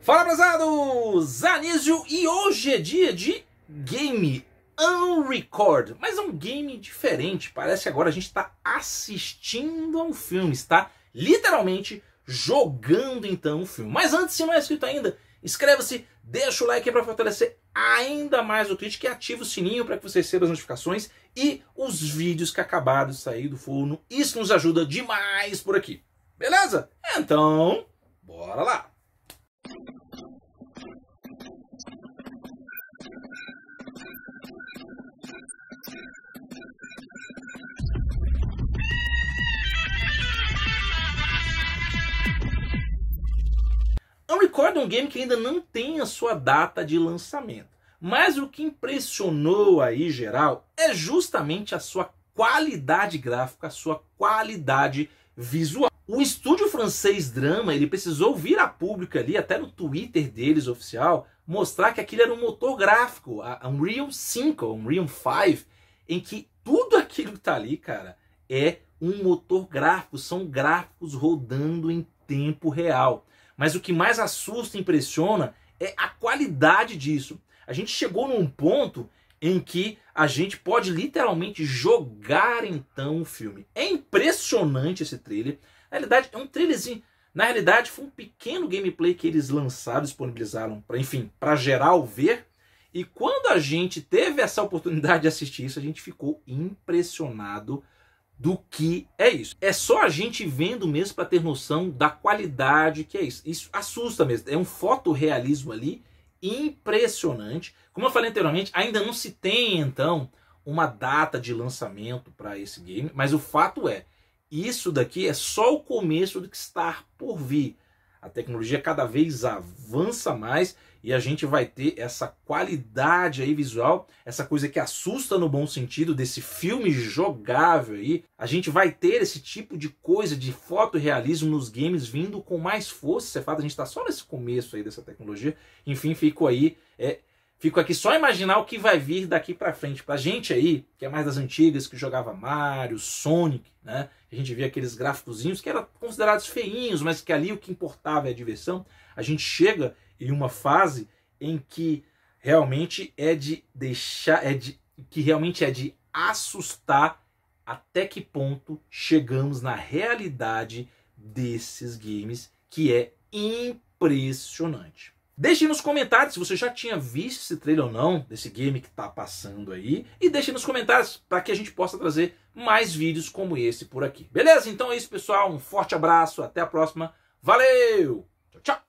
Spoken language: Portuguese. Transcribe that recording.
Fala, brasados! Anísio e hoje é dia de game Unrecord, mas é um game diferente. Parece que agora a gente está assistindo a um filme, está literalmente jogando então um filme. Mas antes, se não é inscrito ainda, inscreva-se, deixa o like para fortalecer ainda mais o Twitch e ativa o sininho para que você receba as notificações e os vídeos que acabaram de sair do forno. Isso nos ajuda demais por aqui. Beleza? Então, bora lá! Town Record é um game que ainda não tem a sua data de lançamento. Mas o que impressionou aí geral é justamente a sua qualidade gráfica, a sua qualidade visual. O estúdio francês Drama, ele precisou vir a público ali, até no Twitter deles oficial, mostrar que aquilo era um motor gráfico, a Unreal 5, a Unreal 5, em que tudo aquilo que tá ali, cara, é um motor gráfico, são gráficos rodando em tempo real. Mas o que mais assusta e impressiona é a qualidade disso. A gente chegou num ponto em que a gente pode literalmente jogar então o filme. É impressionante esse trailer. Na realidade, é um trailerzinho. Na realidade, foi um pequeno gameplay que eles lançaram, disponibilizaram, pra, enfim, para geral ver. E quando a gente teve essa oportunidade de assistir isso, a gente ficou impressionado do que é isso. É só a gente vendo mesmo para ter noção da qualidade que é isso. Isso assusta mesmo. É um fotorrealismo ali impressionante. Como eu falei anteriormente, ainda não se tem então uma data de lançamento para esse game, mas o fato é, isso daqui é só o começo do que está por vir. A tecnologia cada vez avança mais e a gente vai ter essa qualidade aí visual, essa coisa que assusta no bom sentido desse filme jogável aí. A gente vai ter esse tipo de coisa de fotorrealismo nos games vindo com mais força. Isso é fato, a gente está só nesse começo aí dessa tecnologia. Enfim, ficou aí é, Fico aqui só imaginar o que vai vir daqui para frente. Pra gente aí, que é mais das antigas, que jogava Mario, Sonic, né? A gente via aqueles gráficozinhos que eram considerados feinhos, mas que ali o que importava é a diversão. A gente chega em uma fase em que realmente é de deixar, é de que realmente é de assustar até que ponto chegamos na realidade desses games, que é impressionante. Deixe nos comentários se você já tinha visto esse trailer ou não, desse game que está passando aí. E deixe nos comentários para que a gente possa trazer mais vídeos como esse por aqui. Beleza? Então é isso, pessoal. Um forte abraço. Até a próxima. Valeu! Tchau, tchau!